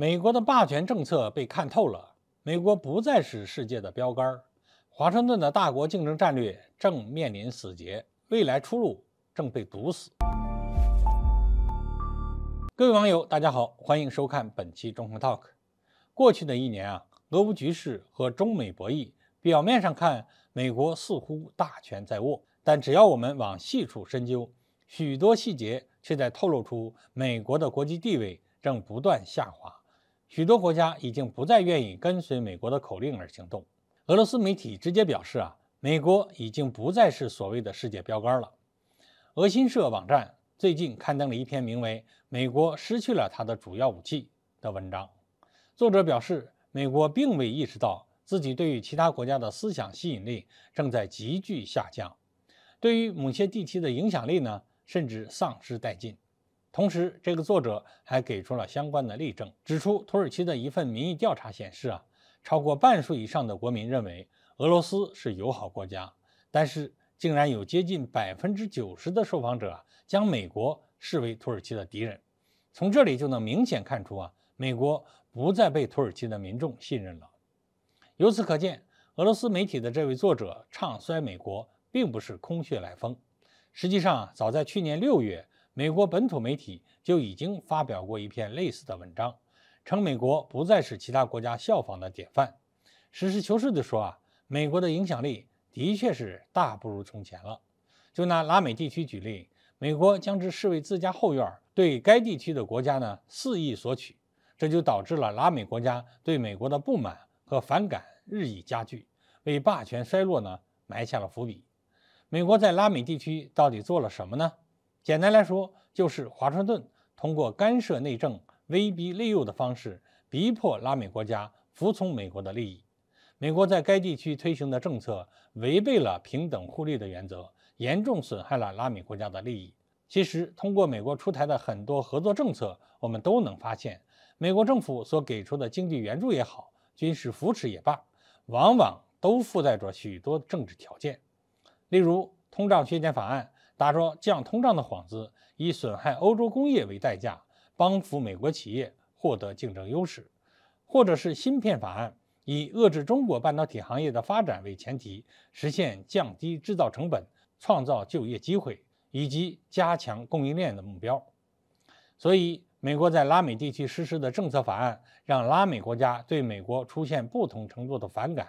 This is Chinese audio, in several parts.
美国的霸权政策被看透了，美国不再是世界的标杆，华盛顿的大国竞争战略正面临死结，未来出路正被堵死。各位网友，大家好，欢迎收看本期中宏 Talk。过去的一年啊，俄乌局势和中美博弈，表面上看美国似乎大权在握，但只要我们往细处深究，许多细节却在透露出美国的国际地位正不断下滑。许多国家已经不再愿意跟随美国的口令而行动。俄罗斯媒体直接表示：“啊，美国已经不再是所谓的世界标杆了。”俄新社网站最近刊登了一篇名为《美国失去了它的主要武器》的文章。作者表示，美国并未意识到自己对于其他国家的思想吸引力正在急剧下降，对于某些地区的影响力呢，甚至丧失殆尽。同时，这个作者还给出了相关的例证，指出土耳其的一份民意调查显示，啊，超过半数以上的国民认为俄罗斯是友好国家，但是竟然有接近百分之九十的受访者将美国视为土耳其的敌人。从这里就能明显看出，啊，美国不再被土耳其的民众信任了。由此可见，俄罗斯媒体的这位作者唱衰美国并不是空穴来风。实际上，早在去年六月。美国本土媒体就已经发表过一篇类似的文章，称美国不再是其他国家效仿的典范。实事求是地说啊，美国的影响力的确是大不如从前了。就拿拉美地区举例，美国将之视为自家后院，对该地区的国家呢肆意索取，这就导致了拉美国家对美国的不满和反感日益加剧，为霸权衰落呢埋下了伏笔。美国在拉美地区到底做了什么呢？简单来说，就是华盛顿通过干涉内政、威逼利诱的方式，逼迫拉美国家服从美国的利益。美国在该地区推行的政策违背了平等互利的原则，严重损害了拉美国家的利益。其实，通过美国出台的很多合作政策，我们都能发现，美国政府所给出的经济援助也好，军事扶持也罢，往往都附带着许多政治条件。例如，《通胀削减法案》。打着降通胀的幌子，以损害欧洲工业为代价，帮扶美国企业获得竞争优势，或者是芯片法案，以遏制中国半导体行业的发展为前提，实现降低制造成本、创造就业机会以及加强供应链的目标。所以，美国在拉美地区实施的政策法案，让拉美国家对美国出现不同程度的反感，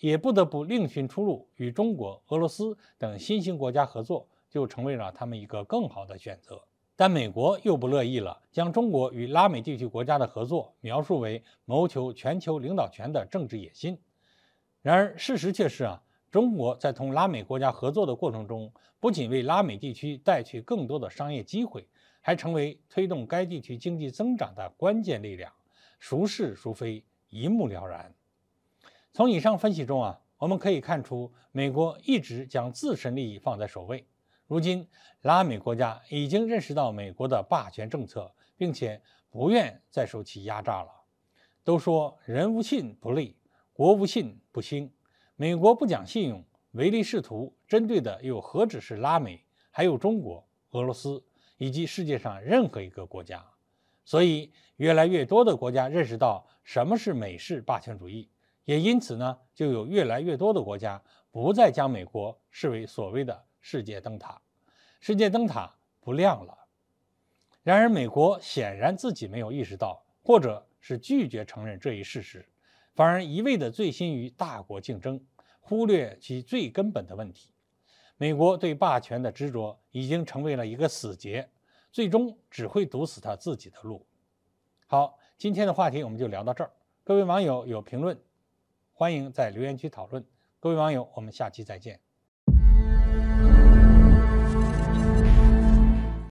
也不得不另寻出路，与中国、俄罗斯等新兴国家合作。就成为了他们一个更好的选择，但美国又不乐意了，将中国与拉美地区国家的合作描述为谋求全球领导权的政治野心。然而，事实却是啊，中国在同拉美国家合作的过程中，不仅为拉美地区带去更多的商业机会，还成为推动该地区经济增长的关键力量。孰是孰非，一目了然。从以上分析中啊，我们可以看出，美国一直将自身利益放在首位。如今，拉美国家已经认识到美国的霸权政策，并且不愿再受其压榨了。都说人无信不立，国无信不兴。美国不讲信用，唯利是图，针对的又何止是拉美，还有中国、俄罗斯以及世界上任何一个国家。所以，越来越多的国家认识到什么是美式霸权主义，也因此呢，就有越来越多的国家不再将美国视为所谓的。世界灯塔，世界灯塔不亮了。然而，美国显然自己没有意识到，或者是拒绝承认这一事实，反而一味的醉心于大国竞争，忽略其最根本的问题。美国对霸权的执着已经成为了一个死结，最终只会堵死他自己的路。好，今天的话题我们就聊到这儿。各位网友有评论，欢迎在留言区讨论。各位网友，我们下期再见。